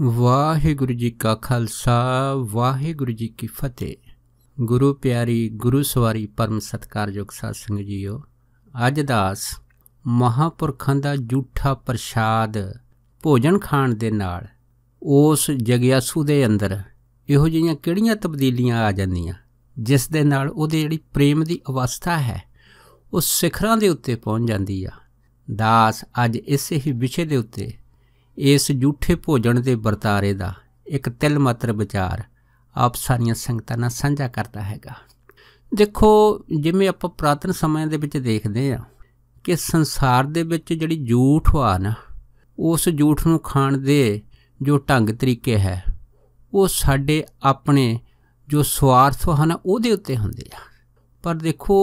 ਵਾਹਿਗੁਰੂ ਜੀ ਕਾ ਖਾਲਸਾ ਵਾਹਿਗੁਰੂ ਜੀ ਕੀ ਫਤਿਹ ਗੁਰੂ ਪਿਆਰੀ ਗੁਰੂ ਸਵਾਰੀ ਪਰਮ ਸਤਕਾਰਯੋਗ ਸਾਧ ਸੰਗਤ ਜੀਓ ਅੱਜ ਦਾਸ ਮਹਾਪੁਰਖਾਂ ਦਾ ਝੂਠਾ ਪ੍ਰਸ਼ਾਦ ਭੋਜਨ ਖਾਣ ਦੇ ਨਾਲ ਉਸ ਜਗਿਆਸੂ ਦੇ ਅੰਦਰ ਇਹੋ ਜਿਹੀਆਂ ਕਿਹੜੀਆਂ ਤਬਦੀਲੀਆਂ ਆ ਜਾਂਦੀਆਂ ਜਿਸ ਦੇ ਨਾਲ ਉਹਦੇ ਜਿਹੜੀ ਪ੍ਰੇਮ ਦੀ ਅਵਸਥਾ ਹੈ ਉਹ ਸਿਖਰਾਂ ਦੇ ਉੱਤੇ ਪਹੁੰਚ ਜਾਂਦੀ ਆ ਦਾਸ ਅੱਜ ਇਸੇ ਹੀ ਵਿਸ਼ੇ ਦੇ ਉੱਤੇ ਇਸ ਝੂਠੇ ਭੋਜਨ ਦੇ ਵਰਤਾਰੇ ਦਾ ਇੱਕ ਤਿਲ ਮਾਤਰ ਵਿਚਾਰ ਆਪ ਸਾਰੀਆਂ ਸੰਗਤਾਂ ਨਾਲ ਸਾਂਝਾ ਕਰਦਾ ਹੈਗਾ ਦੇਖੋ ਜਿਵੇਂ ਆਪਾਂ ਪ੍ਰਾਤਨ ਸਮੇਂ ਦੇ ਵਿੱਚ ਦੇਖਦੇ ਆ ਕਿ ਸੰਸਾਰ ਦੇ ਵਿੱਚ ਜਿਹੜੀ ਝੂਠ ਆ ਨਾ ਉਸ ਝੂਠ ਨੂੰ ਖਾਣ ਦੇ ਜੋ ਢੰਗ ਤਰੀਕੇ ਹੈ ਉਹ ਸਾਡੇ ਆਪਣੇ ਜੋ ਸਵਾਰਥ ਹਨ ਉਹਦੇ ਉੱਤੇ ਹੁੰਦੇ ਆ ਪਰ ਦੇਖੋ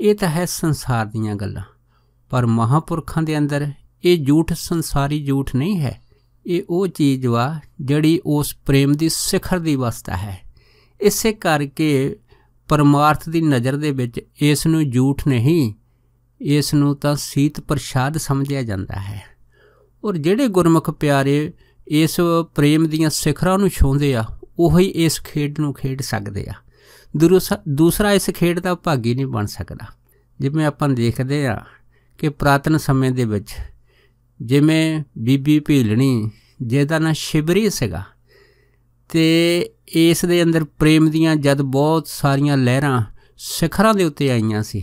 ਇਹ ਤਾਂ ਹੈ ਸੰਸਾਰ ਦੀਆਂ ਗੱਲਾਂ ਪਰ ਮਹਾਪੁਰਖਾਂ ਦੇ ਅੰਦਰ ਇਹ ਝੂਠ ਸੰਸਾਰੀ ਝੂਠ ਨਹੀਂ ਹੈ ਇਹ ਉਹ ਚੀਜ਼ ਵਾ ਜਿਹੜੀ ਉਸ ਪ੍ਰੇਮ ਦੀ ਸਿਖਰ ਦੀ ਵਸਤਾ ਹੈ ਇਸੇ ਕਰਕੇ ਪਰਮਾਰਥ ਦੀ ਨਜ਼ਰ ਦੇ ਵਿੱਚ ਇਸ ਨੂੰ ਝੂਠ ਨਹੀਂ ਇਸ ਨੂੰ ਤਾਂ ਸੀਤ ਪ੍ਰਸ਼ਾਦ ਸਮਝਿਆ ਜਾਂਦਾ ਹੈ ਔਰ ਜਿਹੜੇ ਗੁਰਮੁਖ ਪਿਆਰੇ ਇਸ ਪ੍ਰੇਮ ਦੀਆਂ ਸਿਖਰਾਂ ਨੂੰ ਛੂੰਦੇ ਆ ਉਹੀ ਇਸ ਖੇਡ ਨੂੰ ਖੇਡ ਸਕਦੇ ਆ ਦੂਸਰਾ ਇਸ ਖੇਡ ਦਾ ਭਾਗੀ ਨਹੀਂ ਬਣ ਸਕਦਾ ਜਿਵੇਂ ਆਪਾਂ ਦੇਖਦੇ ਆ ਕਿ ਪ੍ਰਾਤਨ ਸਮੇਂ ਦੇ ਵਿੱਚ ਜਿਵੇਂ ਬੀਬੀ ਭੀਲਣੀ ਜਿਹਦਾ ਨਾਂ ਸ਼ਿਬਰੀ ਸੀਗਾ ਤੇ ਇਸ ਦੇ ਅੰਦਰ ਪ੍ਰੇਮ ਦੀਆਂ ਜਦ ਬਹੁਤ ਸਾਰੀਆਂ ਲਹਿਰਾਂ ਸਿਖਰਾਂ ਦੇ ਉੱਤੇ ਆਈਆਂ ਸੀ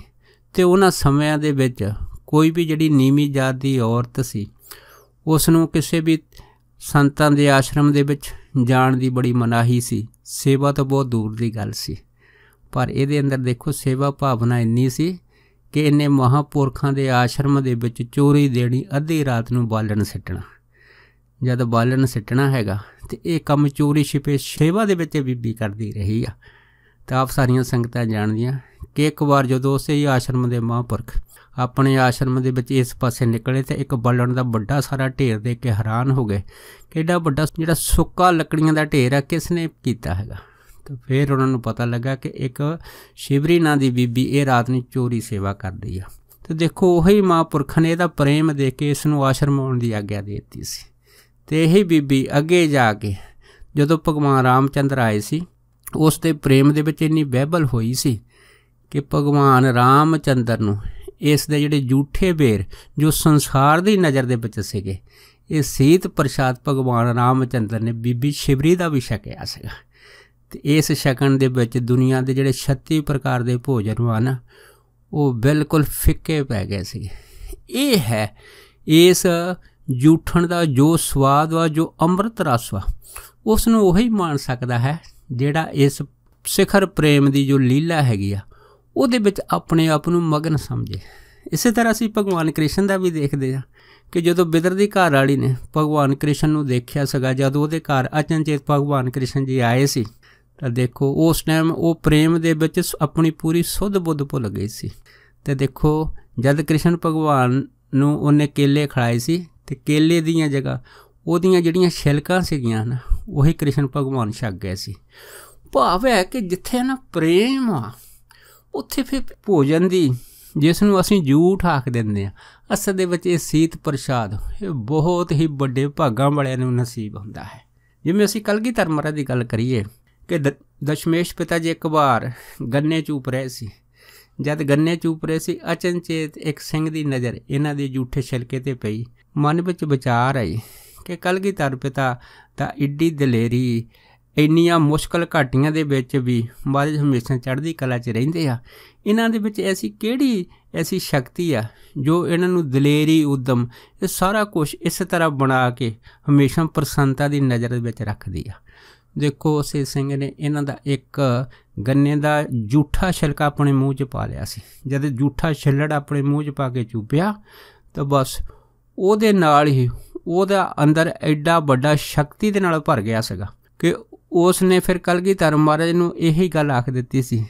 ਤੇ ਉਹਨਾਂ ਸਮਿਆਂ ਦੇ ਵਿੱਚ ਕੋਈ ਵੀ ਜਿਹੜੀ ਨੀਵੀਂ ਜਾਤ ਦੀ ਔਰਤ ਸੀ ਉਸ ਨੂੰ ਕਿਸੇ ਵੀ ਸੰਤਾਂ ਦੇ ਆਸ਼ਰਮ ਦੇ ਵਿੱਚ ਜਾਣ ਦੀ ਬੜੀ ਮਨਾਹੀ ਸੀ ਸੇਵਾ ਤਾਂ ਬਹੁਤ ਦੂਰ ਦੀ ਗੱਲ ਸੀ ਪਰ ਇਹਦੇ ਅੰਦਰ ਦੇਖੋ ਸੇਵਾ ਭਾਵਨਾ ਇੰਨੀ ਸੀ ਕਿ ਇਹਨੇ ਮਹਾਪੁਰਖਾਂ ਦੇ ਆਸ਼ਰਮ ਦੇ ਵਿੱਚ ਚੋਰੀ ਦੇਣੀ ਅੱਧੀ ਰਾਤ ਨੂੰ ਬਾਲਣ ਸਿੱਟਣਾ ਜਦ ਬਾਲਣ ਸਿੱਟਣਾ ਹੈਗਾ ਤੇ ਇਹ ਕੰਮ ਚੋਰੀ ਛਿਪੇ ਸੇਵਾ ਦੇ ਵਿੱਚ ਬੀਬੀ ਕਰਦੀ ਰਹੀ ਆ ਤਾਂ ਆਪ ਸਾਰੀਆਂ ਸੰਗਤਾਂ ਜਾਣਦੀਆਂ ਕਿ ਇੱਕ ਵਾਰ ਜਦੋਂ ਉਸੇ ਹੀ ਆਸ਼ਰਮ ਦੇ ਮਹਾਪੁਰਖ ਆਪਣੇ ਆਸ਼ਰਮ ਦੇ ਵਿੱਚ ਇਸ ਪਾਸੇ ਨਿਕਲੇ ਤੇ ਇੱਕ ਬਾਲਣ ਦਾ ਵੱਡਾ ਸਾਰਾ ਢੇਰ ਦੇਖ ਕੇ ਹੈਰਾਨ ਹੋ ਗਏ ਕਿੱਡਾ ਵੱਡਾ ਜਿਹੜਾ ਸੁੱਕਾ ਲੱਕੜੀਆਂ ਦਾ ਢੇਰ ਆ ਕਿਸ ਨੇ ਕੀਤਾ ਹੈਗਾ ਤਾਂ ਫਿਰ ਉਹਨਾਂ ਨੂੰ ਪਤਾ ਲੱਗਾ ਕਿ ਇੱਕ ਸ਼ਿਵਰੀ ਨਾਂ ਦੀ ਬੀਬੀ ਇਹ ਰਾਤ ਨੂੰ ਚੋਰੀ ਸੇਵਾ ਕਰਦੀ ਆ ਤੇ ਦੇਖੋ ਉਹੀ ਮਾਪੁਰਖ ਨੇ ਇਹਦਾ ਪ੍ਰੇਮ ਦੇ ਕੇ ਇਸ ਨੂੰ ਆਸ਼ਰਮ ਆਉਣ ਦੀ ਆਗਿਆ ਦੇ ਦਿੱਤੀ ਸੀ ਤੇ ਇਹ ਬੀਬੀ ਅੱਗੇ ਜਾ ਕੇ ਜਦੋਂ ਭਗਵਾਨ ਰਾਮਚੰਦਰ ਆਏ ਸੀ ਉਸ ਤੇ ਪ੍ਰੇਮ ਦੇ ਵਿੱਚ ਇੰਨੀ ਬਹਿਬਲ ਹੋਈ ਸੀ ਕਿ ਭਗਵਾਨ ਰਾਮਚੰਦਰ ਨੂੰ ਇਸ ਦੇ ਜਿਹੜੇ ਝੂਠੇ ਬੇਰ ਜੋ ਸੰਸਾਰ ਦੀ ਨਜ਼ਰ ਦੇ ਵਿੱਚ ਸੀਗੇ ਇਹ ਸੀਤ ਪ੍ਰਸ਼ਾਦ ਭਗਵਾਨ ਰਾਮਚੰਦਰ ਨੇ ਬੀਬੀ ਸ਼ਿਵਰੀ ਦਾ ਵਿਸ਼ਾ ਕਿਹਾ ਸੀਗਾ ਤੇ ਇਸ ਸ਼ਕਨ ਦੇ ਵਿੱਚ ਦੁਨੀਆ ਦੇ ਜਿਹੜੇ 36 ਪ੍ਰਕਾਰ ਦੇ ਭੋਜਨ ਹਨ ਉਹ ਬਿਲਕੁਲ ਫਿੱਕੇ ਪੈ ਗਏ ਸੀ ਇਹ ਹੈ ਇਸ ਜੂਠਣ ਦਾ ਜੋ ਸਵਾਦ ਵਾ ਜੋ ਅੰਮ੍ਰਿਤ ਰਸ ਵਾ ਉਸ ਨੂੰ ਉਹੀ ਮਾਣ ਸਕਦਾ ਹੈ ਜਿਹੜਾ ਇਸ ਸਿਖਰ ਪ੍ਰੇਮ ਦੀ ਜੋ ਲੀਲਾ ਹੈਗੀ ਆ ਉਹਦੇ ਵਿੱਚ ਆਪਣੇ ਆਪ ਨੂੰ ਮਗਨ ਸਮਝੇ ਇਸੇ ਤਰ੍ਹਾਂ ਅਸੀਂ ਭਗਵਾਨ ਕ੍ਰਿਸ਼ਨ ਦਾ ਵੀ ਦੇਖਦੇ ਆ ਕਿ ਜਦੋਂ ਬਿਦਰ ਦੀ ਘਰ ਵਾਲੀ ਨੇ ਭਗਵਾਨ ਕ੍ਰਿਸ਼ਨ ਨੂੰ ਦੇਖਿਆ ਸਗਾ ਜਦ ਉਹਦੇ ਘਰ ਅਚਨਚੇਤ ਭਗਵਾਨ ਕ੍ਰਿਸ਼ਨ ਜੀ ਆਏ ਸੀ ਤਾਂ ਦੇਖੋ ਉਸ ਟਾਈਮ ਉਹ ਪ੍ਰੇਮ ਦੇ ਵਿੱਚ ਆਪਣੀ ਪੂਰੀ ਸੁੱਧ ਬੁੱਧ ਭੁੱਲ ਗਈ ਸੀ ਤੇ ਦੇਖੋ ਜਦ ਕ੍ਰਿਸ਼ਨ ਭਗਵਾਨ ਨੂੰ ਉਹਨੇ ਕੇਲੇ ਖੜਾਏ ਸੀ ਤੇ ਕੇਲੇ ਦੀਆਂ ਜਗ੍ਹਾ ਉਹਦੀਆਂ ਜਿਹੜੀਆਂ ਛਿਲਕਾਂ ਸੀਗੀਆਂ ਨਾ ਉਹੀ ਕ੍ਰਿਸ਼ਨ ਭਗਵਾਨ ਛੱਗ ਗਏ ਸੀ ਭਾਵ ਹੈ ਕਿ ਜਿੱਥੇ ਨਾ ਪ੍ਰੇਮ ਆ ਉੱਥੇ ਫਿਰ ਭੋਜਨ ਦੀ ਜਿਸ ਨੂੰ ਅਸੀਂ ਜੂਠ ਆਖ ਦਿੰਦੇ ਆ ਅਸਲ ਦੇ ਵਿੱਚ ਇਹ ਸੀਤ ਪ੍ਰਸ਼ਾਦ ਇਹ ਬਹੁਤ ਹੀ ਵੱਡੇ ਭਾਗਾਂ ਵਾਲਿਆਂ ਨੂੰ ਨਸੀਬ ਹੁੰਦਾ ਹੈ ਜਿਵੇਂ ਅਸੀਂ ਕਲਗੀ ਧਰਮਰਾ ਦੀ ਗੱਲ ਕਰੀਏ ਕਿ ਦਸ਼ਮੇਸ਼ ਪਿਤਾ ਜੀ ਇੱਕ ਵਾਰ ਗੰਨੇ ਚੂਪ ਰਹੇ ਸੀ ਜਦ ਗੰਨੇ ਚੂਪ ਰਹੇ ਸੀ ਅਚਨਚੇਤ ਇੱਕ ਸਿੰਘ ਦੀ ਨਜ਼ਰ ਇਹਨਾਂ ਦੇ ਝੂਠੇ ਛਿਲਕੇ ਤੇ ਪਈ ਮਨ ਵਿੱਚ ਵਿਚਾਰ ਆਈ ਕਿ ਕਲਗੀਧਰ ਪਿਤਾ ਤਾਂ ਇੱਡੀ ਦਲੇਰੀ ਇੰਨੀਆਂ ਮੁਸ਼ਕਲ ਘਾਟੀਆਂ ਦੇ ਵਿੱਚ ਵੀ ਮਾਰੇ ਹਮੇਸ਼ਾ ਚੜ੍ਹਦੀ ਕਲਾ 'ਚ ਰਹਿੰਦੇ ਆ ਇਹਨਾਂ ਦੇ ਵਿੱਚ ਐਸੀ ਕਿਹੜੀ ਐਸੀ ਸ਼ਕਤੀ ਆ ਜੋ ਇਹਨਾਂ ਨੂੰ ਦਲੇਰੀ ਉਦਮ ਇਹ ਸਾਰਾ ਕੁਝ ਇਸੇ ਤਰ੍ਹਾਂ ਬਣਾ ਕੇ ਹਮੇਸ਼ਾ ਪ੍ਰਸੰਨਤਾ ਦੀ ਨਜ਼ਰ ਵਿੱਚ ਰੱਖਦੀ ਆ ਦੇਖੋ ਸੇ ਸਿੰਘ ਨੇ ਇਹਨਾਂ ਦਾ ਇੱਕ ਗੰਨੇ ਦਾ ਝੂਠਾ ਛਿਲਕਾ ਆਪਣੇ ਮੂੰਹ 'ਚ ਪਾ ਲਿਆ ਸੀ ਜਦ ਝੂਠਾ ਛਿਲੜ ਆਪਣੇ ਮੂੰਹ 'ਚ ਪਾ ਕੇ ਚੁੱਪਿਆ ਤਾਂ ਬਸ ਉਹਦੇ ਨਾਲ ਹੀ ਉਹਦਾ ਅੰਦਰ ਐਡਾ ਵੱਡਾ ਸ਼ਕਤੀ ਦੇ ਨਾਲ ਭਰ ਗਿਆ ਸੀਗਾ ਕਿ ਉਸ ਨੇ ਫਿਰ ਕਲਗੀ ਧਰਮ ਮਹਾਰਾਜ ਨੂੰ ਇਹੀ ਗੱਲ ਆਖ ਦਿੱਤੀ ਸੀ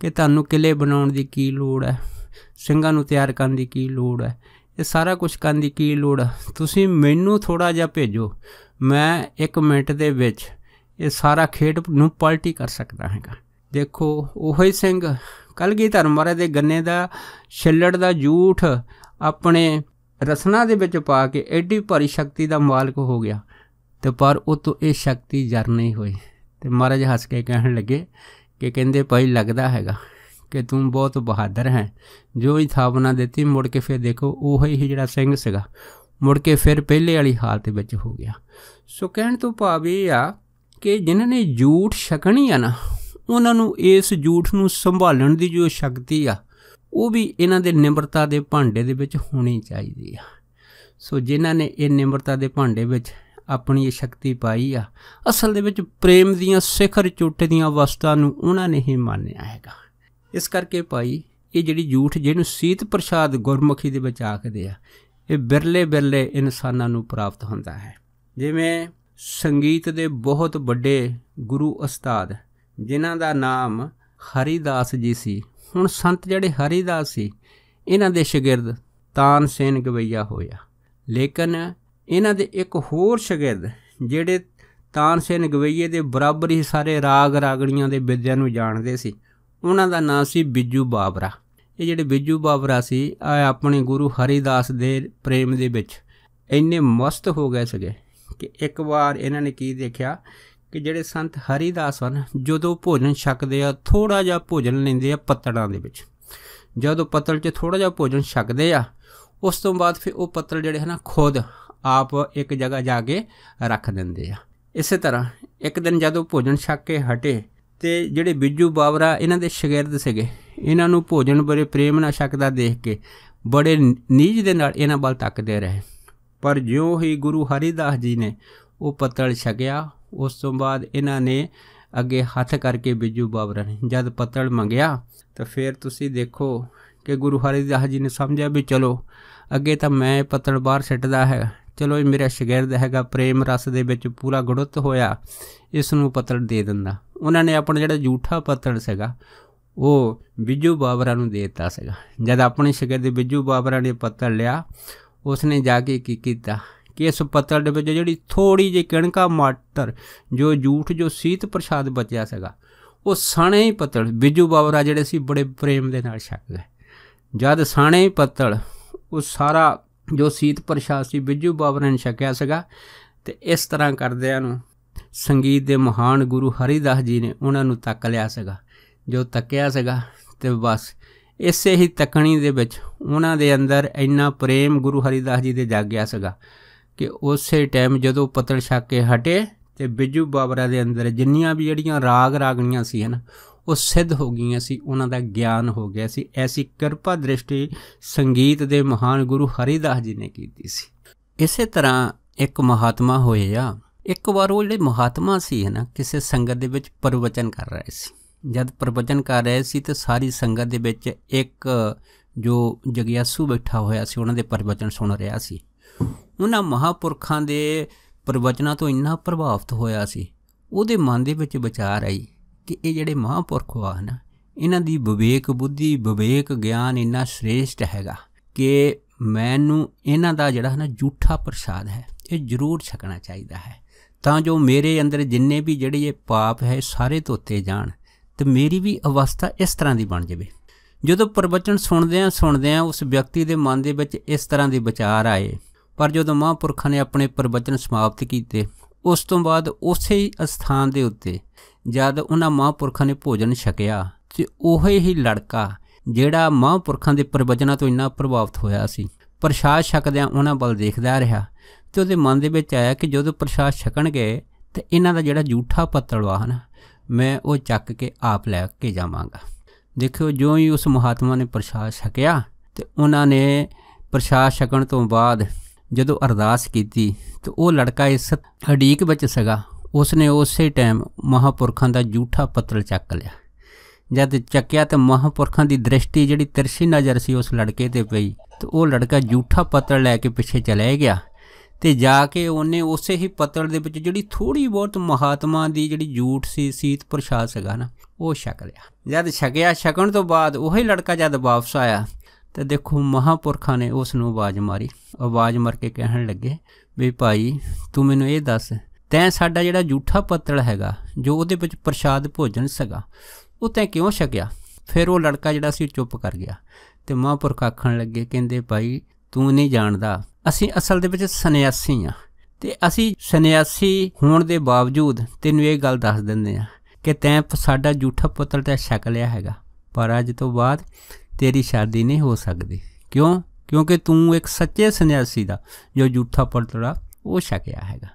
ਕਿ ਤੁਹਾਨੂੰ ਕਿਲੇ ਬਣਾਉਣ ਦੀ ਕੀ ਲੋੜ ਹੈ ਸਿੰਘਾਂ ਨੂੰ ਤਿਆਰ ਕਰਨ ਦੀ ਕੀ ਲੋੜ ਹੈ ਇਹ ਸਾਰਾ ਕੁਝ ਕਰਨ ਦੀ ਕੀ ਲੋੜ ਹੈ ਤੁਸੀਂ ਮੈਨੂੰ ਥੋੜਾ ਜਿਹਾ ਭੇਜੋ ਮੈਂ 1 ਮਿੰਟ ਦੇ ਵਿੱਚ ਇਹ ਸਾਰਾ ਖੇਡ ਨੂੰ ਪਲਟੀ ਕਰ ਸਕਦਾ ਹੈਗਾ ਦੇਖੋ ਉਹੀ ਸਿੰਘ ਕਲਗੀ ਧਰਮ ਮਹਾਰਾਜ ਦੇ ਗੰਨੇ ਦਾ ਛਿੱਲੜ ਦਾ ਝੂਠ ਆਪਣੇ ਰਸਨਾ ਦੇ ਵਿੱਚ ਪਾ ਕੇ ਐਡੀ ਭਾਰੀ ਸ਼ਕਤੀ ਦਾ ਮਾਲਕ ਹੋ ਗਿਆ ਤੇ ਪਰ ਉਹ ਤੋਂ ਇਹ ਸ਼ਕਤੀ ਜਰ ਨਹੀਂ ਹੋਈ ਤੇ ਮਹਾਰਾਜ ਹੱਸ ਕੇ ਕਹਿਣ ਲੱਗੇ ਕਿ ਕਹਿੰਦੇ ਭਾਈ ਲੱਗਦਾ ਹੈਗਾ ਕਿ ਤੂੰ ਬਹੁਤ ਬਹਾਦਰ ਹੈ ਜੋ ਹੀ ਥਾਪਨਾ ਦਿੱਤੀ ਮੁੜ ਕੇ ਫਿਰ ਦੇਖੋ ਉਹੀ ਹੀ ਜਿਹੜਾ ਸਿੰਘ ਸੀਗਾ ਮੁੜ ਕੇ ਫਿਰ ਪਹਿਲੇ ਵਾਲੀ ਹਾਲਤ ਵਿੱਚ ਹੋ ਗਿਆ ਸੋ ਕਹਿਣ ਤੋਂ ਭਾਵ ਇਹ ਆ ਕਿ ਜਿਨ੍ਹਾਂ ਨੇ ਝੂਠ ਛਕਣੀ ਆ ਨਾ ਉਹਨਾਂ ਨੂੰ ਇਸ ਝੂਠ ਨੂੰ ਸੰਭਾਲਣ ਦੀ ਜੋ ਸ਼ਕਤੀ ਆ ਉਹ ਵੀ ਇਹਨਾਂ ਦੇ ਨਿਮਰਤਾ ਦੇ ਭਾਂਡੇ ਦੇ ਵਿੱਚ ਹੋਣੀ ਚਾਹੀਦੀ ਆ ਸੋ ਜਿਨ੍ਹਾਂ ਨੇ ਇਹ ਨਿਮਰਤਾ ਦੇ ਭਾਂਡੇ ਵਿੱਚ ਆਪਣੀ ਇਹ ਸ਼ਕਤੀ ਪਾਈ ਆ ਅਸਲ ਦੇ ਵਿੱਚ ਪ੍ਰੇਮ ਦੀਆਂ ਸਿਖਰ ਚੋਟੇ ਦੀਆਂ ਅਵਸਥਾ ਨੂੰ ਉਹਨਾਂ ਨੇ ਹੀ ਮੰਨਿਆ ਹੈਗਾ ਇਸ ਕਰਕੇ ਭਾਈ ਇਹ ਜਿਹੜੀ ਝੂਠ ਜਿਹਨੂੰ ਸੀਤ ਪ੍ਰਸ਼ਾਦ ਗੁਰਮੁਖੀ ਦੇ ਵਿੱਚ ਆਖਦੇ ਆ ਇਹ ਬਿਰਲੇ ਬਿਰਲੇ ਇਨਸਾਨਾਂ ਨੂੰ ਪ੍ਰਾਪਤ ਹੁੰਦਾ ਹੈ ਜਿਵੇਂ ਸੰਗੀਤ ਦੇ ਬਹੁਤ ਵੱਡੇ ਗੁਰੂ ਉਸਤਾਦ ਜਿਨ੍ਹਾਂ ਦਾ ਨਾਮ ਹਰੀਦਾਸ ਜੀ ਸੀ ਹੁਣ ਸੰਤ ਜਿਹੜੇ ਹਰੀਦਾਸ ਸੀ ਇਹਨਾਂ ਦੇ ਸ਼ਗਿਰਦ ਤਾਨਸੇਨ ਗਵਈਆ ਹੋਇਆ ਲੇਕਿਨ ਇਹਨਾਂ ਦੇ ਇੱਕ ਹੋਰ ਸ਼ਗਿਰਦ ਜਿਹੜੇ ਤਾਨਸੇਨ ਗਵਈਏ ਦੇ ਬਰਾਬਰ ਹੀ ਸਾਰੇ ਰਾਗ ਰਾਗਣੀਆਂ ਦੇ ਵਿਦਿਆ ਨੂੰ ਜਾਣਦੇ ਸੀ ਉਹਨਾਂ ਦਾ ਨਾਮ ਸੀ ਬਿੱਜੂ ਬਾਬਰਾ ਇਹ ਜਿਹੜੇ ਬਿੱਜੂ ਬਾਬਰਾ ਸੀ ਆ ਆਪਣੇ ਗੁਰੂ ਹਰੀਦਾਸ ਦੇ ਪ੍ਰੇਮ ਦੇ ਵਿੱਚ ਇੰਨੇ ਮਸਤ ਹੋ ਗਏ ਸੀਗੇ ਕਿ ਇੱਕ ਵਾਰ ਇਹਨਾਂ ਨੇ ਕੀ ਦੇਖਿਆ ਕਿ ਜਿਹੜੇ ਸੰਤ ਹਰੀਦਾਸ ਹਨ ਜਦੋਂ ਭੋਜਨ ਛਕਦੇ ਆ ਥੋੜਾ ਜਿਹਾ ਭੋਜਨ ਲੈਂਦੇ ਆ ਪੱਤੜਾਂ ਦੇ ਵਿੱਚ ਜਦੋਂ ਪੱਤਲ 'ਚ ਥੋੜਾ ਜਿਹਾ ਭੋਜਨ ਛਕਦੇ ਆ ਉਸ ਤੋਂ ਬਾਅਦ ਫਿਰ ਉਹ ਪੱਤਲ ਜਿਹੜੇ ਹਨ ਖੁਦ ਆਪ ਇੱਕ ਜਗ੍ਹਾ ਜਾ ਕੇ ਰੱਖ ਦਿੰਦੇ ਆ ਇਸੇ ਤਰ੍ਹਾਂ ਇੱਕ ਦਿਨ ਜਦੋਂ ਭੋਜਨ ਛੱਕ ਕੇ ਹਟੇ ਤੇ ਜਿਹੜੇ ਬਿੱਜੂ ਬਾਵਰਾ ਇਹਨਾਂ ਦੇ ਸ਼ਾਗਿਰਦ ਸੀਗੇ ਇਹਨਾਂ ਨੂੰ ਭੋਜਨ ਬਾਰੇ ਪ੍ਰੇਮ ਨਾਲ ਛਕਦਾ ਦੇਖ ਕੇ ਬੜੇ ਨੀਜ ਦੇ ਨਾਲ ਇਹਨਾਂ ਵੱਲ ਤੱਕਦੇ ਰਹੇ ਪਰ ਜਿਉਂ ਹੀ ਗੁਰੂ ਹਰੀਦਾਸ ਜੀ ਨੇ ਉਹ ਪਤਲ ਛਕਿਆ ਉਸ ਤੋਂ ਬਾਅਦ ਇਹਨਾਂ ਨੇ ਅੱਗੇ ਹੱਥ ਕਰਕੇ ਬਿੱਜੂ ਬਾਬਰ ਨੇ ਜਦ ਪਤਲ ਮੰਗਿਆ ਤਾਂ ਫਿਰ ਤੁਸੀਂ ਦੇਖੋ ਕਿ ਗੁਰੂ ਹਰੀਦਾਸ ਜੀ ਨੇ ਸਮਝਿਆ ਵੀ ਚਲੋ ਅੱਗੇ ਤਾਂ ਮੈਂ ਪਤਲ ਬਾਹਰ ਛੱਡਦਾ ਹੈ ਚਲੋ ਇਹ ਮੇਰਾ ਸ਼ਗਿਰਦ ਹੈਗਾ ਪ੍ਰੇਮ ਰਸ ਦੇ ਵਿੱਚ ਪੂਰਾ ਗੁੜਤ ਹੋਇਆ ਇਸ ਨੂੰ ਪਤਲ ਦੇ ਦਿੰਦਾ ਉਹਨਾਂ ਨੇ ਆਪਣਾ ਜਿਹੜਾ ਝੂਠਾ ਪਤਲ ਸੀਗਾ ਉਹ ਬਿੱਜੂ ਬਾਬਰਾ ਨੂੰ ਦੇ ਦਿੱਤਾ ਸੀਗਾ ਜਦ ਆਪਣੇ ਸ਼ਗਿਰਦ ਬਿੱਜੂ ਬਾਬਰਾ ਨੇ ਪਤਲ ਲਿਆ ਉਸਨੇ ਜਾ ਕੇ ਕੀ ਕੀਤਾ ਕਿ ਇਸ ਪੱਤਲ ਦੇ ਵਿੱਚ ਜਿਹੜੀ ਥੋੜੀ ਜਿਹੀ ਕਿਣਕਾ ਮਾਟਰ ਜੋ ਝੂਠ ਜੋ ਸੀਤ ਪ੍ਰਸ਼ਾਦ ਬਚਿਆ ਸੀਗਾ ਉਹ ਸਾਣੇ ਹੀ ਪੱਤਲ ਬਿਜੂ ਬਾਬਰਾ ਜਿਹੜੇ ਸੀ ਬੜੇ ਪ੍ਰੇਮ ਦੇ ਨਾਲ ਛੱਕ ਗਏ ਜਦ ਸਾਣੇ ਹੀ ਪੱਤਲ ਉਹ ਸਾਰਾ ਜੋ ਸੀਤ ਪ੍ਰਸ਼ਾਦ ਸੀ ਬਿਜੂ ਬਾਬਰਾ ਨੇ ਛਕਿਆ ਸੀਗਾ ਤੇ ਇਸ ਤਰ੍ਹਾਂ ਕਰਦਿਆਂ ਨੂੰ ਸੰਗੀਤ ਦੇ ਮਹਾਨ ਗੁਰੂ ਹਰੀਦਾਸ ਜੀ ਨੇ ਉਹਨਾਂ ਨੂੰ ਤੱਕ ਲਿਆ ਸੀਗਾ ਜੋ ਤੱਕਿਆ ਸੀਗਾ ਤੇ ਬਸ ਇਸੇ ਹੀ ਤਕਣੀ ਦੇ ਵਿੱਚ ਉਹਨਾਂ ਦੇ ਅੰਦਰ ਇੰਨਾ ਪ੍ਰੇਮ ਗੁਰੂ ਹਰੀਦਾਸ ਜੀ ਦੇ ਜਾਗ ਗਿਆ ਸੀਗਾ ਕਿ ਉਸੇ ਟਾਈਮ ਜਦੋਂ ਪਤਲ ਛੱਕ ਕੇ ਹਟੇ ਤੇ ਬਿਜੂ ਬਾਬਰਾ ਦੇ ਅੰਦਰ ਜਿੰਨੀਆਂ ਵੀ ਜਿਹੜੀਆਂ ਰਾਗ ਰਾਗਣੀਆਂ ਸੀ ਹਨ ਉਹ ਸਿੱਧ ਹੋ ਗਈਆਂ ਸੀ ਉਹਨਾਂ ਦਾ ਗਿਆਨ ਹੋ ਗਿਆ ਸੀ ਐਸੀ ਕਿਰਪਾ ਦ੍ਰਿਸ਼ਟੀ ਸੰਗੀਤ ਦੇ ਮਹਾਨ ਗੁਰੂ ਹਰੀਦਾਸ ਜੀ ਨੇ ਕੀਤੀ ਸੀ ਇਸੇ ਤਰ੍ਹਾਂ ਇੱਕ ਮਹਾਤਮਾ ਹੋਏ ਆ ਇੱਕ ਵਾਰ ਉਹ ਜਿਹੜੇ ਮਹਾਤਮਾ ਸੀ ਹਨ ਕਿਸੇ ਸੰਗਤ ਦੇ ਵਿੱਚ ਪਰਵਚਨ ਕਰ ਰਹੇ ਸੀ ਜਦ ਪ੍ਰਵਚਨ ਕਰ ਰਹੇ ਸੀ ਤੇ ਸਾਰੀ ਸੰਗਤ ਦੇ ਵਿੱਚ ਇੱਕ ਜੋ ਜਗਿਆਸੂ ਬੈਠਾ ਹੋਇਆ ਸੀ ਉਹਨਾਂ ਦੇ ਪ੍ਰਵਚਨ ਸੁਣ ਰਿਹਾ ਸੀ ਉਹਨਾਂ ਮਹਾਪੁਰਖਾਂ ਦੇ ਪ੍ਰਵਚਨਾਂ ਤੋਂ ਇੰਨਾ ਪ੍ਰਭਾਵਿਤ ਹੋਇਆ ਸੀ ਉਹਦੇ ਮਨ ਦੇ ਵਿੱਚ ਵਿਚਾਰ ਆਈ ਕਿ ਇਹ ਜਿਹੜੇ ਮਹਾਪੁਰਖ ਆ ਨਾ ਇਹਨਾਂ ਦੀ ਵਿਵੇਕ ਬੁੱਧੀ ਵਿਵੇਕ ਗਿਆਨ ਇੰਨਾ ਸ੍ਰੇਸ਼ਟ ਹੈਗਾ ਕਿ ਮੈਨੂੰ ਇਹਨਾਂ ਦਾ ਜਿਹੜਾ ਹੈ ਨਾ ਝੂਠਾ ਪ੍ਰਸ਼ਾਦ ਹੈ ਇਹ ਜ਼ਰੂਰ ਛਕਣਾ ਚਾਹੀਦਾ ਹੈ ਤਾਂ ਜੋ ਮੇਰੇ ਅੰਦਰ ਜਿੰਨੇ ਵੀ ਜਿਹੜੇ ਇਹ ਪਾਪ ਹੈ ਸਾਰੇ ਧੋਤੇ ਜਾਣ ਤੇ ਮੇਰੀ ਵੀ ਅਵਸਥਾ ਇਸ ਤਰ੍ਹਾਂ ਦੀ ਬਣ ਜਾਵੇ ਜਦੋਂ ਪ੍ਰਵਚਨ ਸੁਣਦੇ ਆ ਸੁਣਦੇ ਆ ਉਸ ਵਿਅਕਤੀ ਦੇ ਮਨ ਦੇ ਵਿੱਚ ਇਸ ਤਰ੍ਹਾਂ ਦੇ ਵਿਚਾਰ ਆਏ ਪਰ ਜਦੋਂ ਮਹਾਂਪੁਰਖਾਂ ਨੇ ਆਪਣੇ ਪ੍ਰਵਚਨ ਸਮਾਪਤ ਕੀਤੇ ਉਸ ਤੋਂ ਬਾਅਦ ਉਸੇ ਸਥਾਨ ਦੇ ਉੱਤੇ ਜਦ ਉਹਨਾਂ ਮਹਾਂਪੁਰਖਾਂ ਨੇ ਭੋਜਨ ਛਕਿਆ ਤੇ ਉਹੇ ਹੀ ਲੜਕਾ ਜਿਹੜਾ ਮਹਾਂਪੁਰਖਾਂ ਦੇ ਪ੍ਰਵਚਨਾਂ ਤੋਂ ਇੰਨਾ ਪ੍ਰਭਾਵਿਤ ਹੋਇਆ ਸੀ ਪ੍ਰਸ਼ਾਦ ਛਕਦਿਆਂ ਉਹਨਾਂ ਵੱਲ ਦੇਖਦਾ ਰਿਹਾ ਤੇ ਉਹਦੇ ਮਨ ਦੇ ਵਿੱਚ ਆਇਆ ਕਿ ਜਦੋਂ ਪ੍ਰਸ਼ਾਦ ਛਕਣਗੇ ਤੇ ਇਹਨਾਂ ਦਾ ਜਿਹੜਾ ਝੂਠਾ ਪੱਤਲ ਹਨ ਮੈਂ ਉਹ ਚੱਕ ਕੇ ਆਪ ਲੈ ਕੇ ਜਾਵਾਂਗਾ ਦੇਖਿਓ ਜੋ ਹੀ ਉਸ ਮਹਾਤਮਾ ਨੇ ਪ੍ਰਸ਼ਾਦ ਛਕਿਆ ਤੇ ਉਹਨਾਂ ਨੇ ਪ੍ਰਸ਼ਾਦ ਛਕਣ ਤੋਂ ਬਾਅਦ ਜਦੋਂ ਅਰਦਾਸ ਕੀਤੀ ਤੇ ਉਹ ਲੜਕਾ ਇਸ ਹਡੀਕ ਵਿੱਚ ਸਗਾ ਉਸਨੇ ਉਸੇ ਟਾਈਮ ਮਹਾਪੁਰਖਾਂ ਦਾ ਝੂਠਾ ਪੱਤਲ ਚੱਕ ਲਿਆ ਜਦ ਚੱਕਿਆ ਤੇ ਮਹਾਪੁਰਖਾਂ ਦੀ ਦ੍ਰਿਸ਼ਟੀ ਜਿਹੜੀ ਤਿਰਛੀ ਨਜ਼ਰ ਸੀ ਉਸ ਲੜਕੇ ਤੇ ਪਈ ਤੇ ਉਹ ਲੜਕਾ ਝੂਠਾ ਪੱਤਲ ਲੈ ਕੇ ਪਿੱਛੇ ਚਲੇ ਗਿਆ ਤੇ ਜਾ ਕੇ ਉਹਨੇ ਉਸੇ ਹੀ ਪਤਲ ਦੇ ਵਿੱਚ ਜਿਹੜੀ ਥੋੜੀ ਬਹੁਤ ਮਹਾਤਮਾ ਦੀ ਜਿਹੜੀ ਝੂਠ ਸੀ ਸੀਤ ਪ੍ਰਸ਼ਾਦ ਸਗਾ ਨਾ ਉਹ ਛਕ ਲਿਆ ਜਦ ਛਕਿਆ ਛਕਣ ਤੋਂ ਬਾਅਦ ਉਹੀ ਲੜਕਾ ਜਦ ਵਾਪਸ ਆਇਆ ਤੇ ਦੇਖੋ ਮਹਾਪੁਰਖਾਂ ਨੇ ਉਸ ਨੂੰ ਆਵਾਜ਼ ਮਾਰੀ ਆਵਾਜ਼ ਮਾਰ ਕੇ ਕਹਿਣ ਲੱਗੇ ਵੀ ਭਾਈ ਤੂੰ ਮੈਨੂੰ ਇਹ ਦੱਸ ਤੈਂ ਸਾਡਾ ਜਿਹੜਾ ਝੂਠਾ ਪਤਲ ਹੈਗਾ ਜੋ ਉਹਦੇ ਵਿੱਚ ਪ੍ਰਸ਼ਾਦ ਭੋਜਨ ਸੀਗਾ ਉਹ ਤੈਂ ਕਿਉਂ ਛਕਿਆ ਫਿਰ ਉਹ ਲੜਕਾ ਜਿਹੜਾ ਸੀ ਚੁੱਪ ਕਰ ਗਿਆ ਤੇ ਮਹਾਪੁਰਖ ਆਖਣ ਲੱਗੇ ਕਹਿੰਦੇ ਭਾਈ ਤੂੰ ਨਹੀਂ ਜਾਣਦਾ ਅਸੀਂ ਅਸਲ ਦੇ ਵਿੱਚ ਸੰਨਿਆਸੀ ਆ ਤੇ ਅਸੀਂ ਸੰਨਿਆਸੀ ਹੋਣ ਦੇ ਬਾਵਜੂਦ ਤੈਨੂੰ ਇਹ ਗੱਲ ਦੱਸ ਦਿੰਦੇ ਆ ਕਿ ਤੈਂ ਸਾਡਾ ਝੂਠਾ ਪੁੱਤਰ ਤੇ ਸ਼ੱਕ ਲਿਆ ਹੈਗਾ ਪਰ ਅੱਜ ਤੋਂ ਬਾਅਦ ਤੇਰੀ ਸ਼ਾਦੀ ਨਹੀਂ ਹੋ ਸਕਦੀ ਕਿਉਂ ਕਿਉਂਕਿ ਤੂੰ ਇੱਕ ਸੱਚੇ ਸੰਨਿਆਸੀ ਦਾ ਜੋ ਝੂਠਾ ਪੁੱਤਰਾ ਉਹ ਸ਼ੱਕਿਆ ਹੈਗਾ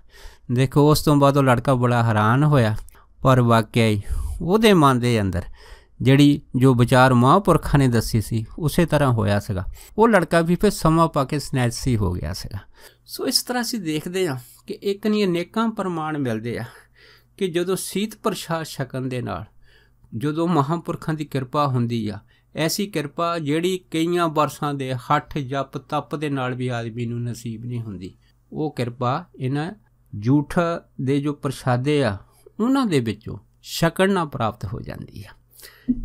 ਦੇਖੋ ਉਸ ਤੋਂ ਬਾਅਦ ਉਹ ਲੜਕਾ ਬੜਾ ਹੈਰਾਨ ਹੋਇਆ ਪਰ ਵਾਕਿਆ ਹੀ ਉਹਦੇ ਮਨ ਦੇ ਅੰਦਰ ਜਿਹੜੀ ਜੋ ਵਿਚਾਰ ਮਹਾਪੁਰਖਾਂ ਨੇ ਦੱਸੀ ਸੀ ਉਸੇ ਤਰ੍ਹਾਂ ਹੋਇਆ ਸੀਗਾ ਉਹ ਲੜਕਾ ਵੀ ਫਿਰ ਸਮਾਂ ਪਾ ਕੇ ਸਨੈਚੀ ਹੋ ਗਿਆ ਸੀਗਾ ਸੋ ਇਸ ਤਰ੍ਹਾਂ ਅਸੀਂ ਦੇਖਦੇ ਹਾਂ ਕਿ ਇੱਕ ਨਹੀਂ ਅਨੇਕਾਂ ਪ੍ਰਮਾਣ ਮਿਲਦੇ ਆ ਕਿ ਜਦੋਂ ਸੀਤ ਪ੍ਰਸ਼ਾਦ ਸ਼ਕਨ ਦੇ ਨਾਲ ਜਦੋਂ ਮਹਾਪੁਰਖਾਂ ਦੀ ਕਿਰਪਾ ਹੁੰਦੀ ਆ ਐਸੀ ਕਿਰਪਾ ਜਿਹੜੀ ਕਈਆਂ ਵਰਸਾਂ ਦੇ ਹੱਠ ਜਪ ਤਪ ਦੇ ਨਾਲ ਵੀ ਆਦਮੀ ਨੂੰ ਨਸੀਬ ਨਹੀਂ ਹੁੰਦੀ ਉਹ ਕਿਰਪਾ ਇਹਨਾਂ ਝੂਠ ਦੇ ਜੋ ਪ੍ਰਸ਼ਾਦੇ ਆ ਉਹਨਾਂ ਦੇ ਵਿੱਚੋਂ ਸ਼ਕਣ ਪ੍ਰਾਪਤ ਹੋ ਜਾਂਦੀ ਆ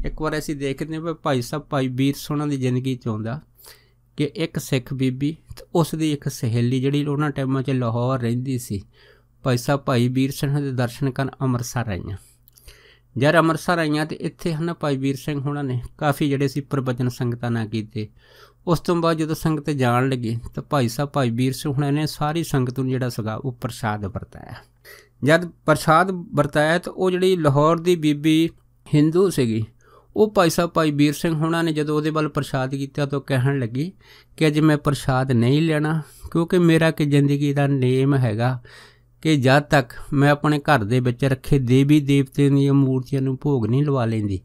ਇੱਕ ਵਾਰ ਅਸੀਂ ਦੇਖਦੇ ਹਾਂ ਭਾਈ ਸਾਹਿਬ ਭਾਈ ਵੀਰ ਸੋਨਾ ਦੀ ਜ਼ਿੰਦਗੀ ਚ ਆਉਂਦਾ ਕਿ ਇੱਕ ਸਿੱਖ ਬੀਬੀ ਤੇ ਉਸ ਦੀ ਇੱਕ ਸਹੇਲੀ ਜਿਹੜੀ ਉਹਨਾਂ ਟਾਈਮਾਂ 'ਚ ਲਾਹੌਰ ਰਹਿੰਦੀ ਸੀ ਭਾਈ ਸਾਹਿਬ ਭਾਈ ਵੀਰ ਸਿੰਘ ਦੇ ਦਰਸ਼ਨ ਕਰਨ ਅੰਮ੍ਰਿਤਸਰ ਆਈਆਂ ਜਦ ਅੰਮ੍ਰਿਤਸਰ ਆਈਆਂ ਤੇ ਇੱਥੇ ਹਨ ਭਾਈ ਵੀਰ ਸਿੰਘ ਹੋਣਾ ਨੇ ਕਾਫੀ ਜਿਹੜੇ ਸੀ ਪ੍ਰਵਚਨ ਸੰਗਤਾਂ ਨਾਲ ਕੀਤੇ ਉਸ ਤੋਂ ਬਾਅਦ ਜਦੋਂ ਸੰਗਤ ਜਾਣ ਲੱਗੇ ਤਾਂ ਭਾਈ ਸਾਹਿਬ ਭਾਈ ਵੀਰ ਸਿੰਘ ਹੋਣਾ ਨੇ ਸਾਰੀ ਸੰਗਤ ਨੂੰ ਜਿਹੜਾ ਸਗਾ ਉਹ ਪ੍ਰਸ਼ਾਦ ਵਰਤਾਇਆ ਜਦ ਪ੍ਰਸ਼ਾਦ ਵਰਤਾਇਆ ਤਾਂ ਉਹ ਜਿਹੜੀ ਲਾਹੌਰ ਦੀ ਬੀਬੀ ਹਿੰਦੂ ਸੀਗੀ ਉਹ ਭਾਈ ਸਾਹਿਬ ਭਾਈ ਵੀਰ ਸਿੰਘ ਹੋਣਾ ਨੇ ਜਦੋਂ ਉਹਦੇ ਵੱਲ ਪ੍ਰਸ਼ਾਦ ਕੀਤਾ ਤਾਂ ਕਹਿਣ ਲੱਗੀ ਕਿ ਅੱਜ ਮੈਂ ਪ੍ਰਸ਼ਾਦ ਨਹੀਂ ਲੈਣਾ ਕਿਉਂਕਿ ਮੇਰਾ ਕਿ ਜ਼ਿੰਦਗੀ ਦਾ ਨੇਮ ਹੈਗਾ ਕਿ ਜਦ ਤੱਕ ਮੈਂ ਆਪਣੇ ਘਰ ਦੇ ਵਿੱਚ ਰੱਖੇ ਦੇਵੀ ਦੇਵਤੇ ਦੀਆਂ ਮੂਰਤੀਆਂ ਨੂੰ ਭੋਗ ਨਹੀਂ ਲਵਾ ਲੈਂਦੀ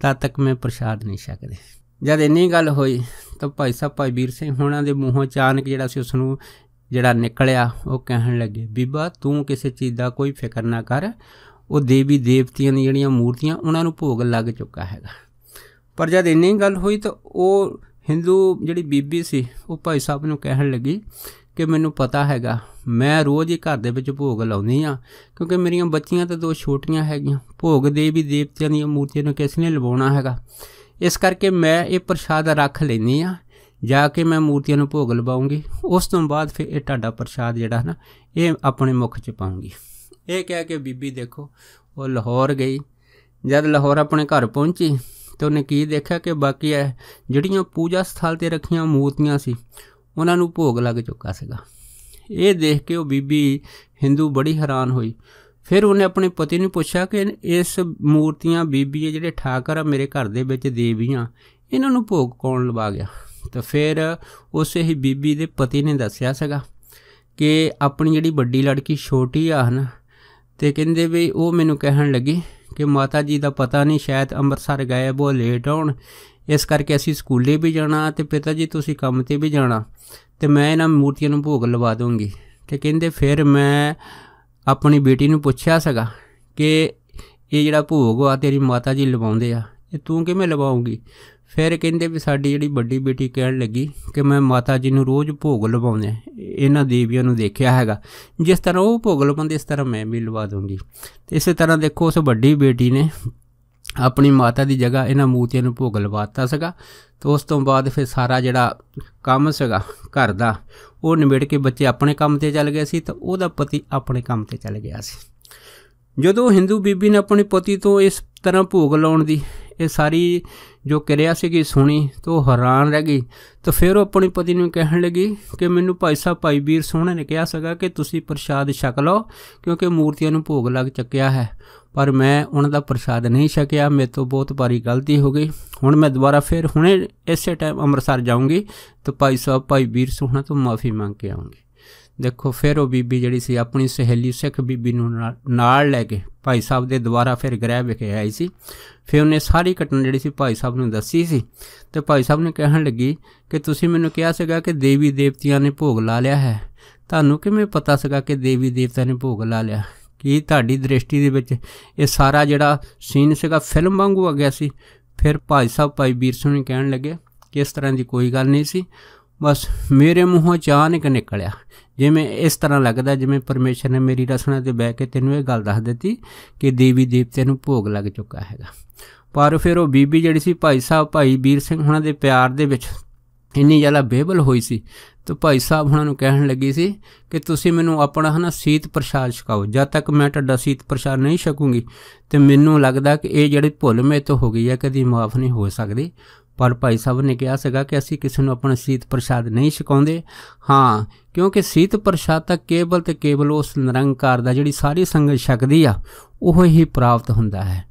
ਤਦ ਤੱਕ ਮੈਂ ਪ੍ਰਸ਼ਾਦ ਨਹੀਂ ਛਕਦੇ ਜਦ ਇੰਨੀ ਗੱਲ ਹੋਈ ਤਾਂ ਭਾਈ ਸਾਹਿਬ ਭਾਈ ਵੀਰ ਸਿੰਘ ਹੋਣਾ ਦੇ ਮੂੰਹੋਂ ਅਚਾਨਕ ਜਿਹੜਾ ਸੀ ਉਸ ਨੂੰ ਜਿਹੜਾ ਨਿਕਲਿਆ ਉਹ ਕਹਿਣ ਲੱਗੇ ਬੀਬਾ ਤੂੰ ਕਿਸੇ ਚੀਜ਼ ਦਾ ਕੋਈ ਫਿਕਰ ਨਾ ਕਰ ਉਹ ਦੇਵੀ ਦੇਵਤਿਆਂ ਦੀਆਂ ਜਿਹੜੀਆਂ ਮੂਰਤੀਆਂ ਉਹਨਾਂ ਨੂੰ ਭੋਗ ਲੱਗ ਚੁੱਕਾ ਹੈਗਾ ਪਰ ਜਦ ਇੰਨੀ ਗੱਲ ਹੋਈ ਤਾਂ ਉਹ ਹਿੰਦੂ ਜਿਹੜੀ ਬੀਬੀ ਸੀ ਉਹ ਭਾਈ ਸਾਹਿਬ ਨੂੰ ਕਹਿਣ ਲੱਗੀ ਕਿ ਮੈਨੂੰ ਪਤਾ ਹੈਗਾ ਮੈਂ ਰੋਜ਼ ਹੀ ਘਰ ਦੇ ਵਿੱਚ ਭੋਗ ਲਾਉਣੀ ਆ ਕਿਉਂਕਿ ਮੇਰੀਆਂ ਬੱਚੀਆਂ ਤਾਂ ਦੋ ਛੋਟੀਆਂ ਹੈਗੀਆਂ ਭੋਗ ਦੇ ਵੀ ਦੇਵਤਿਆਂ ਦੀਆਂ ਮੂਰਤੀਆਂ ਨੂੰ ਕਿਸ ਨੇ ਲਵਾਉਣਾ ਹੈਗਾ ਇਸ ਕਰਕੇ ਮੈਂ ਇਹ ਪ੍ਰਸ਼ਾਦ ਰੱਖ ਲੈਣੀ ਆ ਜਾ ਕੇ ਮੈਂ ਮੂਰਤੀਆਂ ਨੂੰ ਭੋਗ ਲਵਾਉਂਗੀ ਉਸ ਤੋਂ ਬਾਅਦ ਫਿਰ ਇਹ ਤੁਹਾਡਾ ਪ੍ਰਸ਼ਾਦ ਜਿਹੜਾ ਹੈ ਨਾ ਇਹ ਆਪਣੇ ਮੁਖ 'ਚ ਪਾਉਂਗੀ ਇਹ ਕਹਿ ਕੇ ਬੀਬੀ ਦੇਖੋ ਉਹ ਲਾਹੌਰ ਗਈ ਜਦ ਲਾਹੌਰ ਆਪਣੇ ਘਰ ਪਹੁੰਚੀ ਤਾਂ ਉਹਨੇ ਕੀ ਦੇਖਿਆ ਕਿ ਬਾਕੀ ਹੈ ਜਿਹੜੀਆਂ ਪੂਜਾ ਸਥਲ ਤੇ ਰੱਖੀਆਂ ਮੂਰਤੀਆਂ ਸੀ ਉਹਨਾਂ ਨੂੰ ਭੋਗ ਲੱਗ ਚੁੱਕਾ ਸੀਗਾ ਇਹ ਦੇਖ ਕੇ ਉਹ ਬੀਬੀ ਹਿੰਦੂ ਬੜੀ ਹੈਰਾਨ ਹੋਈ ਫਿਰ ਉਹਨੇ ਆਪਣੇ ਪਤੀ ਨੂੰ ਪੁੱਛਿਆ ਕਿ ਇਸ ਮੂਰਤੀਆਂ ਬੀਬੀ ਜਿਹੜੇ ਠਾਕਰ ਆ ਮੇਰੇ ਘਰ ਦੇ ਵਿੱਚ ਦੇਵੀਆਂ ਇਹਨਾਂ ਨੂੰ ਭੋਗ ਕੌਣ ਲਵਾ ਗਿਆ ਤਾਂ ਫਿਰ ਉਸੇ ਹੀ ਬੀਬੀ ਦੇ ਪਤੀ ਨੇ ਦੱਸਿਆ ਸੀਗਾ ਕਿ ਆਪਣੀ ਜਿਹੜੀ ਵੱਡੀ ਲੜਕੀ ਛੋਟੀ ਆ ਹਨ ਤੇ ਕਹਿੰਦੇ ਵੀ ਉਹ ਮੈਨੂੰ ਕਹਿਣ ਲੱਗੀ ਕਿ ਮਾਤਾ ਜੀ ਦਾ ਪਤਾ ਨਹੀਂ ਸ਼ਾਇਦ ਅੰਮ੍ਰਿਤਸਰ ਗਏ ਉਹ ਲੇਟ ਆਉਣ ਇਸ ਕਰਕੇ ਅਸੀਂ ਸਕੂਲੇ ਵੀ ਜਾਣਾ ਤੇ ਪਿਤਾ ਜੀ ਤੁਸੀਂ ਕੰਮ ਤੇ ਵੀ ਜਾਣਾ ਤੇ ਮੈਂ ਇਹਨਾਂ ਮੂਰਤੀਆਂ ਨੂੰ ਭੋਗ ਲਵਾ ਦੂੰਗੀ ਤੇ ਕਹਿੰਦੇ ਫਿਰ ਮੈਂ ਆਪਣੀ ਬੇਟੀ ਨੂੰ ਪੁੱਛਿਆ ਸਗਾ ਕਿ ਇਹ ਜਿਹੜਾ ਭੋਗ ਆ ਤੇਰੀ ਮਾਤਾ ਜੀ ਲਵਾਉਂਦੇ ਆ ਇਹ ਤੂੰ ਕਿਵੇਂ ਲਵਾਉਂਗੀ ਫਿਰ ਕਹਿੰਦੇ ਵੀ ਸਾਡੀ ਜਿਹੜੀ ਵੱਡੀ ਬੇਟੀ ਕਹਿਣ ਲੱਗੀ ਕਿ ਮੈਂ ਮਾਤਾ ਜੀ ਨੂੰ ਰੋਜ਼ ਭੋਗ ਲਵਾਉਂਦੇ ਇਹਨਾਂ ਦੇਵੀਆਂ ਨੂੰ ਦੇਖਿਆ ਹੈਗਾ ਜਿਸ ਤਰ੍ਹਾਂ ਉਹ ਭੋਗ ਲਵਾਉਂਦੇ ਇਸ ਤਰ੍ਹਾਂ ਮੈਂ ਵੀ ਲਵਾ ਦੂੰਗੀ ਤੇ ਇਸੇ ਤਰ੍ਹਾਂ ਦੇਖੋ ਉਸ ਵੱਡੀ ਬੇਟੀ ਨੇ ਆਪਣੀ ਮਾਤਾ ਦੀ ਜਗ੍ਹਾ ਇਹਨਾਂ ਮੂਰਤੀਆਂ ਨੂੰ ਭੋਗ ਲਵਾਤਾ ਸੀਗਾ ਤੇ ਉਸ ਤੋਂ ਬਾਅਦ ਫਿਰ ਸਾਰਾ ਜਿਹੜਾ ਕੰਮ ਸੀਗਾ ਘਰ ਦਾ ਉਹ ਨਿਬੜ ਕੇ ਬੱਚੇ ਆਪਣੇ ਕੰਮ ਤੇ ਚੱਲ ਗਏ ਸੀ ਤੇ ਉਹਦਾ ਪਤੀ ਆਪਣੇ ਕੰਮ ਤੇ ਚੱਲ ਗਿਆ ਸੀ ਜਦੋਂ ਹਿੰਦੂ ਬੀਬੀ ਨੇ ਆਪਣੇ ਪਤੀ ਤੋਂ ਇਸ ਤਰ੍ਹਾਂ ਭੋਗ ਲਾਉਣ ਦੀ ਇਹ ਸਾਰੀ ਜੋ ਕਿਰਿਆ ਸੀਗੀ ਸੁਣੀ ਤੋ ਹੈਰਾਨ ਰਹਿ ਗਈ ਤਾਂ ਫਿਰ ਉਹ ਆਪਣੀ ਪਤੀ ਨੂੰ ਕਹਿਣ ਲੱਗੀ ਕਿ ਮੈਨੂੰ ਭਾਈ ਸਾਹਿਬ ਭਾਈ ਵੀਰ ਸੋਹਣੇ ਨੇ ਕਿਹਾ ਸਗਾ ਕਿ ਤੁਸੀਂ ਪ੍ਰਸ਼ਾਦ ਛਕ ਲਓ ਕਿਉਂਕਿ ਮੂਰਤੀਆਂ ਨੂੰ ਭੋਗ ਲੱਗ ਚੱਕਿਆ ਹੈ ਪਰ ਮੈਂ ਉਹਨਾਂ ਦਾ ਪ੍ਰਸ਼ਾਦ ਨਹੀਂ ਛਕਿਆ ਮੇਰੇ ਤੋਂ ਬਹੁਤ ਭਾਰੀ ਗਲਤੀ ਹੋ ਗਈ ਹੁਣ ਮੈਂ ਦੁਬਾਰਾ ਫਿਰ ਹੁਣੇ ਇਸੇ ਟਾਈਮ ਅੰਮ੍ਰਿਤਸਰ ਜਾਊਂਗੀ ਤਾਂ ਭਾਈ ਸਾਹਿਬ ਭਾਈ ਵੀਰ ਸੋਹਣਾ ਤੋਂ ਮਾਫੀ ਮੰਗ ਕੇ ਆਉਂਗੀ ਦੇਖੋ ਫਿਰ ਉਹ ਬੀਬੀ ਜਿਹੜੀ ਸੀ ਆਪਣੀ ਸਹੇਲੀ ਸਿੱਖ ਬੀਬੀ ਨੂੰ ਨਾਲ ਲੈ ਕੇ ਭਾਈ ਸਾਹਿਬ ਦੇ ਦੁਆਰਾ ਫਿਰ ਗ੍ਰਹਿ ਵਿਖੇ ਆਈ ਸੀ ਫਿਰ ਉਹਨੇ ਸਾਰੀ ਘਟਨਾ ਜਿਹੜੀ ਸੀ ਭਾਈ ਸਾਹਿਬ ਨੂੰ ਦੱਸੀ ਸੀ ਤੇ ਭਾਈ ਸਾਹਿਬ ਨੇ ਕਹਿਣ ਲੱਗੀ ਕਿ ਤੁਸੀਂ ਮੈਨੂੰ ਕਿਹਾ ਸੀਗਾ ਕਿ ਦੇਵੀ ਦੇਵਤਿਆਂ ਨੇ ਭੋਗ ਲਾ ਲਿਆ ਹੈ ਤੁਹਾਨੂੰ ਕਿਵੇਂ ਪਤਾ ਸੀਗਾ ਕਿ ਦੇਵੀ ਦੇਵਤਿਆਂ ਨੇ ਭੋਗ ਲਾ ਲਿਆ ਕੀ ਤੁਹਾਡੀ ਦ੍ਰਿਸ਼ਟੀ ਦੇ ਵਿੱਚ ਇਹ ਸਾਰਾ ਜਿਹੜਾ ਸੀਨ ਸੀਗਾ ਫਿਲਮ ਵਾਂਗੂ ਆ ਗਿਆ ਸੀ ਫਿਰ ਭਾਈ ਸਾਹਿਬ ਭਾਈ ਵੀਰ ਸਿੰਘ ਨੇ ਕਹਿਣ ਲੱਗੇ ਕਿ ਇਸ ਤਰ੍ਹਾਂ ਦੀ ਕੋਈ ਗੱਲ ਨਹੀਂ ਸੀ ਬਸ ਮੇਰੇ ਮੂੰਹੋਂ ਚਾਨਕ ਨਿਕਲਿਆ ਜਿਵੇਂ ਇਸ ਤਰ੍ਹਾਂ ਲੱਗਦਾ ਜਿਵੇਂ ਪਰਮੇਸ਼ਰ ਨੇ ਮੇਰੀ ਰਸਨਾ ਤੇ ਬਹਿ ਕੇ ਤੈਨੂੰ ਇਹ ਗੱਲ ਦੱਸ ਦਿੱਤੀ ਕਿ ਦੇਵੀ ਦੇਵਤੇ ਨੂੰ ਭੋਗ ਲੱਗ ਚੁੱਕਾ ਹੈਗਾ ਪਰ ਫਿਰ ਉਹ ਬੀਬੀ ਜਿਹੜੀ ਸੀ ਭਾਈ ਸਾਹਿਬ ਭਾਈ ਵੀਰ ਸਿੰਘ ਹੁਣਾਂ ਦੇ ਪਿਆਰ ਦੇ ਵਿੱਚ ਇੰਨੀ ਜ਼ਿਆਦਾ ਬੇਬਲ ਹੋਈ ਸੀ ਤਾਂ ਭਾਈ ਸਾਹਿਬ ਹੁਣਾਂ ਨੂੰ ਕਹਿਣ ਲੱਗੀ ਸੀ ਕਿ ਤੁਸੀਂ ਮੈਨੂੰ ਆਪਣਾ ਹਨਾ ਸੀਤ ਪ੍ਰਸ਼ਾਦ ਛਕਾਓ ਜਦ ਤੱਕ ਮੈਂ ਤੁਹਾਡਾ ਸੀਤ ਪ੍ਰਸ਼ਾਦ ਨਹੀਂ ਛਕੂੰਗੀ ਤੇ ਮੈਨੂੰ ਲੱਗਦਾ ਕਿ ਇਹ ਜਿਹੜੀ ਭੁੱਲ ਮੇ ਤੋਂ ਹੋ ਗਈ ਹੈ ਕਦੀ ਮਾਫ ਨਹੀਂ ਹੋ ਸਕਦੀ ਪਰ ਭਾਈ ਸਾਹਿਬ ਨੇ ਕਿਹਾ ਸੀਗਾ ਕਿ ਅਸੀਂ ਕਿਸੇ ਨੂੰ ਆਪਣਾ ਸੀਤ ਪ੍ਰਸ਼ਾਦ ਨਹੀਂ ਛਕਾਉਂਦੇ ਹਾਂ ਕਿਉਂਕਿ ਸੀਤ ਪ੍ਰਸ਼ਾਦ ਤਾਂ ਕੇਵਲ ਤੇ ਕੇਵਲ ਉਸ ਨਿਰੰਕਾਰ ਦਾ ਜਿਹੜੀ ਸਾਰੀ ਸੰਗਤ ਛਕਦੀ ਆ ਉਹ ਹੀ ਪ੍ਰਾਪਤ ਹੁੰਦਾ ਹੈ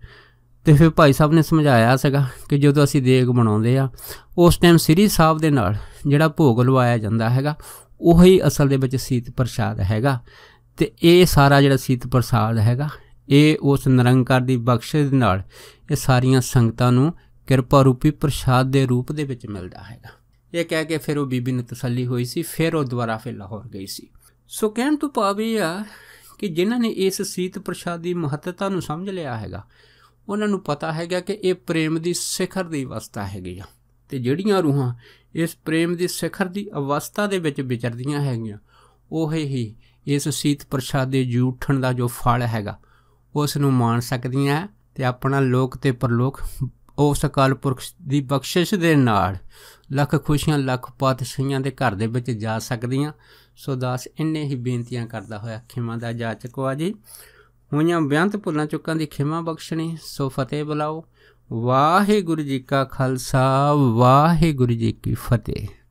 ਤੇ ਫਿਰ ਭਾਈ ਸਾਹਿਬ ਨੇ ਸਮਝਾਇਆ ਸੀਗਾ ਕਿ ਜਦੋਂ ਅਸੀਂ ਦੇਗ ਬਣਾਉਂਦੇ ਆ ਉਸ ਟਾਈਮ ਸ੍ਰੀ ਸਾਹਿਬ ਦੇ ਨਾਲ ਜਿਹੜਾ ਭੋਗ ਲਵਾਇਆ ਜਾਂਦਾ ਹੈਗਾ ਉਹੀ ਅਸਲ ਦੇ ਵਿੱਚ ਸੀਤ ਪ੍ਰਸ਼ਾਦ ਹੈਗਾ ਤੇ ਇਹ ਸਾਰਾ ਜਿਹੜਾ ਸੀਤ ਪ੍ਰਸਾਦ ਹੈਗਾ ਇਹ ਉਸ ਨਿਰੰਕਾਰ ਦੀ ਬਖਸ਼ਿਸ਼ ਦੇ ਨਾਲ ਇਹ ਸਾਰੀਆਂ ਸੰਗਤਾਂ ਨੂੰ ਕਿਰਪਾ ਰੂਪੀ ਪ੍ਰਸ਼ਾਦ ਦੇ ਰੂਪ ਦੇ ਵਿੱਚ ਮਿਲਦਾ ਹੈਗਾ ਇਹ ਕਹਿ ਕੇ ਫਿਰ ਉਹ ਬੀਬੀ ਨੂੰ ਤਸੱਲੀ ਹੋਈ ਸੀ ਫਿਰ ਉਹ ਦੁਬਾਰਾ ਫਿਰ ਲਾਹੌਰ ਗਈ ਸੀ ਸੋ ਕਹਿਣ ਤੋਂ ਭਾਵ ਇਹ ਆ ਕਿ ਜਿਨ੍ਹਾਂ ਨੇ ਇਸ ਸੀਤ ਪ੍ਰਸ਼ਾਦ ਦੀ ਮਹੱਤਤਾ ਨੂੰ ਸਮਝ ਲਿਆ ਹੈਗਾ ਉਹਨਾਂ ਨੂੰ ਪਤਾ ਹੈਗਾ ਕਿ ਇਹ ਪ੍ਰੇਮ ਦੀ ਸਿਖਰ ਦੀ ਅਵਸਥਾ ਹੈਗੀ ਆ ਤੇ ਜਿਹੜੀਆਂ ਰੂਹਾਂ ਇਸ ਪ੍ਰੇਮ ਦੀ ਸਿਖਰ ਦੀ ਅਵਸਥਾ ਦੇ ਵਿੱਚ ਵਿਚਰਦੀਆਂ ਹੈਗੀਆਂ ਉਹ ਹੀ ਇਸ ਸੀਤ ਪ੍ਰਸ਼ਾਦ ਦੇ ਜੂਠਣ ਦਾ ਜੋ ਫਲ ਹੈਗਾ ਉਸ ਨੂੰ ਮਾਣ ਸਕਦੀਆਂ ਤੇ ਆਪਣਾ ਲੋਕ ਤੇ ਪਰਲੋਕ ਉਸ ਅਕਾਲ ਪੁਰਖ ਦੀ ਬਖਸ਼ਿਸ਼ ਦੇ ਨਾਲ ਲੱਖ ਖੁਸ਼ੀਆਂ ਲੱਖ ਪਾਤਸ਼ਾਹਾਂ ਦੇ ਘਰ ਦੇ ਵਿੱਚ ਜਾ ਸਕਦੀਆਂ ਸੋ ਦਾਸ ਇੰਨੇ ਹੀ ਬੇਨਤੀਆਂ ਕਰਦਾ ਹੋਇਆ ਖਿਮਾ ਦਾ ਜਾ ਆ ਜੀ ਹੋਈਆਂ ਬਿਆੰਤ ਭੁੱਲਾਂ ਚੁੱਕਾਂ ਦੀ ਖਿਮਾ ਬਖਸ਼ਣੀ ਸੋ ਫਤਿਹ ਬੁਲਾਓ ਵਾਹਿਗੁਰੂ ਜੀ ਕਾ ਖਾਲਸਾ ਵਾਹਿਗੁਰੂ ਜੀ ਕੀ ਫਤਿਹ